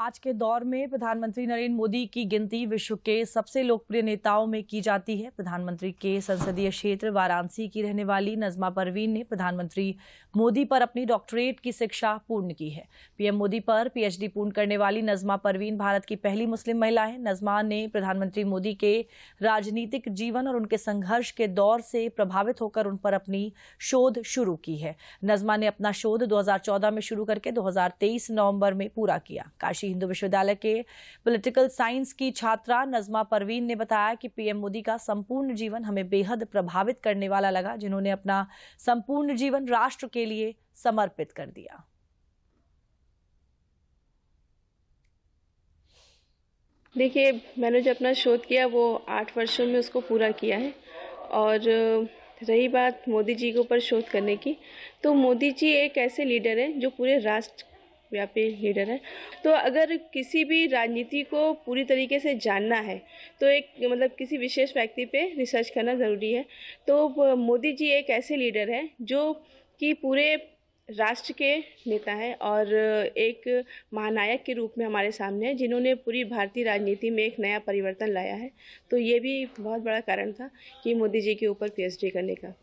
आज के दौर में प्रधानमंत्री नरेंद्र मोदी की गिनती विश्व के सबसे लोकप्रिय नेताओं में की जाती है प्रधानमंत्री के संसदीय क्षेत्र वाराणसी की रहने वाली नजमा परवीन ने प्रधानमंत्री मोदी पर अपनी डॉक्टरेट की शिक्षा पूर्ण की है पीएम मोदी पर पीएचडी पूर्ण करने वाली नजमा परवीन भारत की पहली मुस्लिम महिला है नजमा ने प्रधानमंत्री मोदी के राजनीतिक जीवन और उनके संघर्ष के दौर से प्रभावित होकर उन पर अपनी शोध शुरू की है नजमा ने अपना शोध दो में शुरू करके 2023 नवंबर में पूरा किया काशी हिंदू विश्वविद्यालय के पॉलिटिकल साइंस की छात्रा नजमा परवीन ने बताया कि पीएम मोदी का संपूर्ण जीवन हमें बेहद प्रभावित करने वाला लगा जिन्होंने अपना संपूर्ण जीवन राष्ट्र के लिए समर्पित कर दिया देखिए मैंने जो अपना शोध किया वो आठ वर्षों में उसको पूरा किया है और रही बात मोदी जी के ऊपर शोध करने की तो मोदी जी एक ऐसे लीडर हैं जो पूरे राष्ट्र यहाँ पे लीडर है तो अगर किसी भी राजनीति को पूरी तरीके से जानना है तो एक मतलब किसी विशेष व्यक्ति पे रिसर्च करना ज़रूरी है तो मोदी जी एक ऐसे लीडर हैं जो कि पूरे राष्ट्र के नेता हैं और एक महानायक के रूप में हमारे सामने हैं जिन्होंने पूरी भारतीय राजनीति में एक नया परिवर्तन लाया है तो ये भी बहुत बड़ा कारण था कि मोदी जी के ऊपर पीएचडी करने का